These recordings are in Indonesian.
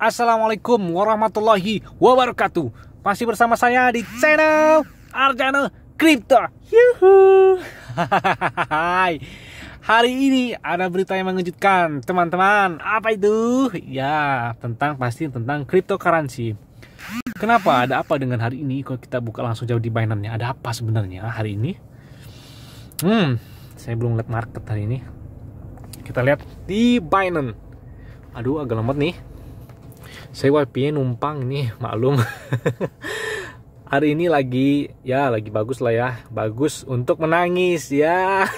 Assalamualaikum warahmatullahi wabarakatuh Masih bersama saya di channel Arjana Crypto Yuhu. Hari ini ada berita yang mengejutkan teman-teman Apa itu? Ya tentang pasti tentang cryptocurrency Kenapa? Ada apa dengan hari ini? Kalau kita buka langsung jauh di Binance Ada apa sebenarnya hari ini? Hmm, saya belum lihat market hari ini Kita lihat di Binance Aduh agak lambat nih saya YPN numpang nih maklum hari ini lagi ya lagi bagus lah ya bagus untuk menangis ya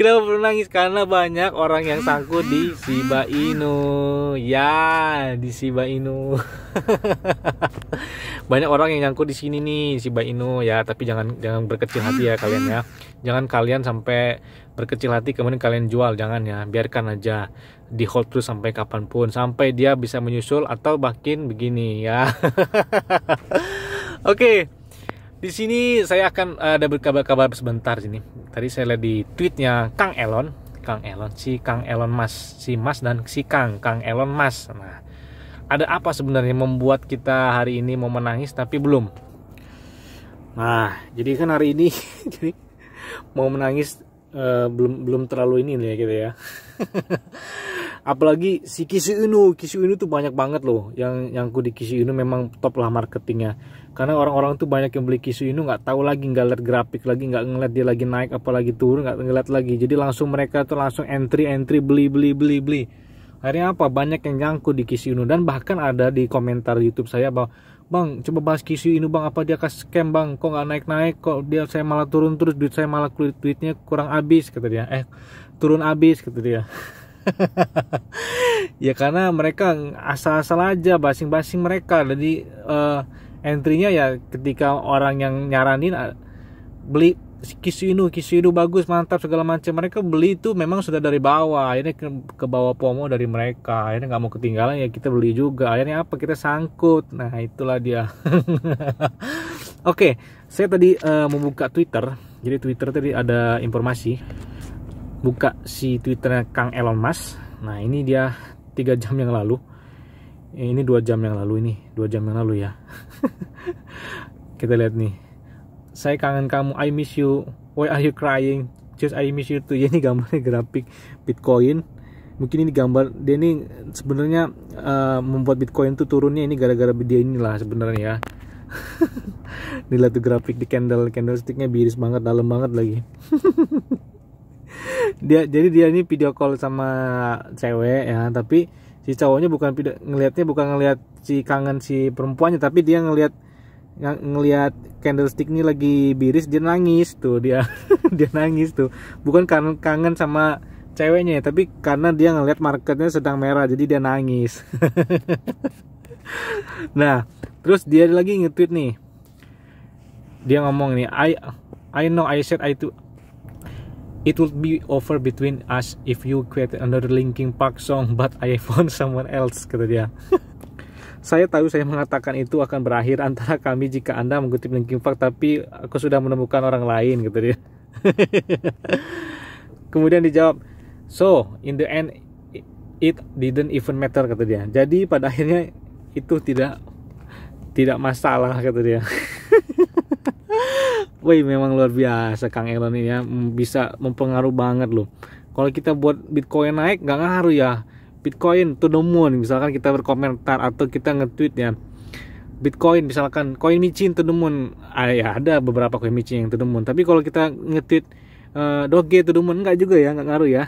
Kenapa menangis? Karena banyak orang yang sangkut di Shiba Inu. Ya, di Shiba Inu. banyak orang yang nyangkut di sini nih Shiba Inu ya, tapi jangan jangan berkecil hati ya kalian ya. Jangan kalian sampai berkecil hati kemudian kalian jual jangan ya biarkan aja di hold terus sampai kapanpun sampai dia bisa menyusul atau makin begini ya oke di sini saya akan eh, ada berkabar-kabar sebentar sini tadi saya lihat di tweetnya Kang Elon Kang Elon si Kang Elon Mas si Mas dan si Kang Kang Elon Mas nah ada apa sebenarnya membuat kita hari ini mau menangis tapi belum nah jadi kan hari ini jadi mau menangis Eh, belum belum terlalu ini nih ya, gitu ya. Apalagi si Kisu Inu, Kisu Inu tuh banyak banget loh yang ku di Kisu Inu memang top lah marketingnya. Karena orang-orang tuh banyak yang beli Kisu Inu nggak tahu lagi nggak lihat grafik lagi nggak ngeliat dia lagi naik apalagi turun nggak ngeliat lagi. Jadi langsung mereka tuh langsung entry entry beli beli beli beli. Hari apa banyak yang nyangkut di kisi Inu dan bahkan ada di komentar YouTube saya bahwa bang coba bahas kisi Inu bang apa dia kasih scam bang kok nggak naik naik kok dia saya malah turun terus duit saya malah kulit duitnya kurang habis kata dia eh turun habis kata dia ya karena mereka asal-asal aja basing-basing mereka jadi uh, entrynya nya ya ketika orang yang nyaranin beli kisu inu kisu inu bagus mantap segala macam mereka beli itu memang sudah dari bawah ini ke, ke bawah pomo dari mereka ini nggak mau ketinggalan ya kita beli juga akhirnya apa kita sangkut nah itulah dia oke okay, saya tadi uh, eh, membuka twitter jadi twitter tadi ada informasi buka si twitternya kang Elon Musk nah ini dia tiga jam yang lalu eh, ini dua jam yang lalu ini dua jam yang lalu ya kita lihat nih saya kangen kamu I miss you why are you crying just I miss you tuh ya ini gambarnya grafik Bitcoin mungkin ini gambar dia ini sebenarnya uh, membuat Bitcoin tuh turunnya ini gara-gara dia inilah sebenarnya ya nilai tuh grafik di candle candlesticknya biris banget dalam banget lagi dia jadi dia ini video call sama cewek ya tapi si cowoknya bukan ngelihatnya bukan ngelihat si kangen si perempuannya tapi dia ngelihat yang ngelihat candlestick ini lagi biris dia nangis tuh dia dia nangis tuh bukan karena kangen sama ceweknya ya, tapi karena dia ngelihat marketnya sedang merah jadi dia nangis nah terus dia lagi nge-tweet nih dia ngomong nih I I know I said I to It would be over between us if you create another Linkin Park song, but I found someone else, kata dia. Saya tahu saya mengatakan itu akan berakhir antara kami jika Anda mengutip linking fact tapi aku sudah menemukan orang lain gitu dia. Kemudian dijawab, "So, in the end it didn't even matter," kata dia. Jadi pada akhirnya itu tidak tidak masalah kata dia. Woi memang luar biasa Kang Elon ini ya bisa mempengaruhi banget loh. Kalau kita buat Bitcoin naik gak ngaruh ya Bitcoin to the moon misalkan kita berkomentar atau kita nge-tweet ya Bitcoin misalkan koin micin to the moon ah, ya ada beberapa koin micin yang to the moon tapi kalau kita nge-tweet uh, doge to the moon enggak juga ya enggak ngaruh ya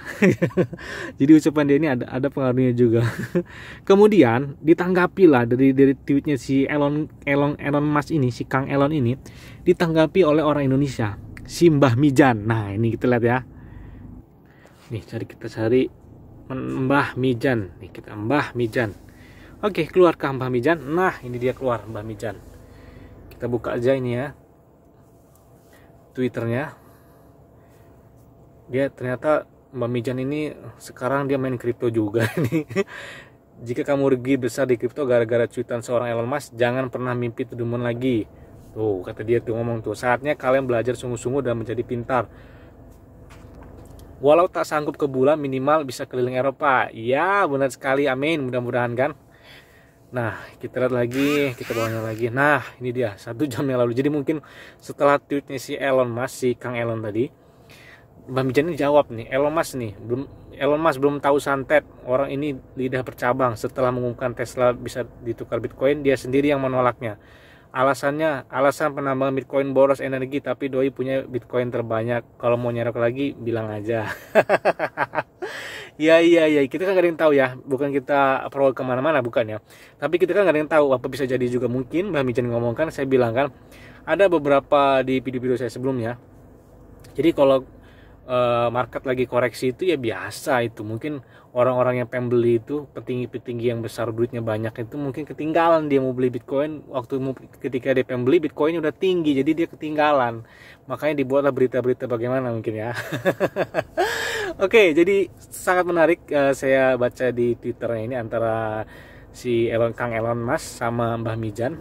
jadi ucapan dia ini ada ada pengaruhnya juga kemudian ditanggapi lah dari dari tweetnya si Elon Elon Elon Musk ini si Kang Elon ini ditanggapi oleh orang Indonesia Simbah Mijan nah ini kita lihat ya nih cari kita cari Mbah Mijan nih kita Mbah Mijan oke keluarkah Mbah Mijan nah ini dia keluar Mbah Mijan kita buka aja ini ya Twitternya dia ternyata tambah Mijan ini sekarang dia main kripto juga nih jika kamu rugi besar di kripto gara-gara cuitan seorang Elon Musk jangan pernah mimpi to lagi tuh kata dia tuh ngomong tuh saatnya kalian belajar sungguh-sungguh dan menjadi pintar Walau tak sanggup ke bulan minimal bisa keliling Eropa. Ya benar sekali amin mudah-mudahan kan. Nah kita lihat lagi kita bawahnya lagi. Nah ini dia satu jam yang lalu. Jadi mungkin setelah tweetnya si Elon Musk si Kang Elon tadi. mbak Bijan jawab nih Elon Musk nih belum Elon Musk belum tahu santet orang ini lidah bercabang setelah mengumumkan Tesla bisa ditukar Bitcoin dia sendiri yang menolaknya alasannya alasan penambangan bitcoin boros energi tapi doi punya bitcoin terbanyak kalau mau nyerok lagi bilang aja ya iya iya kita kan gak ada yang tahu ya bukan kita pro kemana-mana bukan ya tapi kita kan gak ada yang tahu apa bisa jadi juga mungkin Mbak Mijan ngomongkan saya bilang kan ada beberapa di video-video saya sebelumnya jadi kalau Eh, market lagi koreksi itu ya biasa itu mungkin orang-orang yang pengen beli itu petinggi-petinggi yang besar duitnya banyak itu mungkin ketinggalan dia mau beli bitcoin waktu ketika dia pengen beli bitcoin udah tinggi jadi dia ketinggalan makanya dibuatlah berita-berita bagaimana mungkin ya oke okay, jadi sangat menarik eh, saya baca di twitternya ini antara si Elon Kang Elon Mas sama Mbah Mijan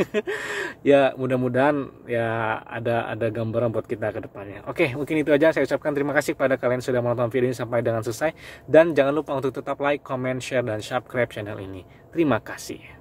ya mudah-mudahan ya ada ada gambaran buat kita ke depannya oke mungkin itu aja saya ucapkan terima kasih kepada kalian sudah menonton video ini sampai dengan selesai dan jangan lupa untuk tetap like comment share dan subscribe channel ini terima kasih